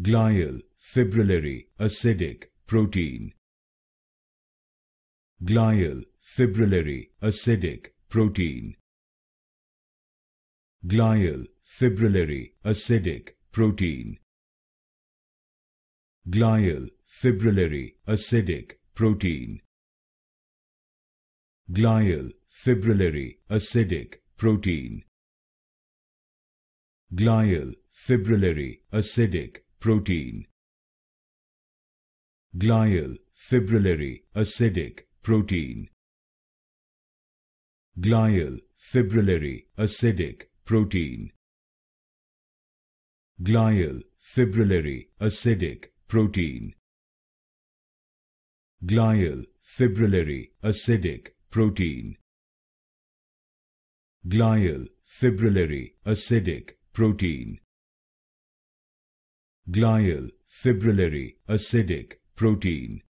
glial, fibrillary, acidic, protein. Glial, fibrillary, acidic, protein. Glial, fibrillary, acidic, protein. Glial, fibrillary, acidic, protein. Glial, fibrillary, acidic, protein. Glial, fibrillary, acidic, protein. Glial, fibrillary, acidic, protein. Glial, fibrillary, acidic, protein. Glial, fibrillary, acidic, protein. Glial, fibrillary, acidic, protein. Glial, fibrillary, acidic, protein glial, fibrillary, acidic, protein,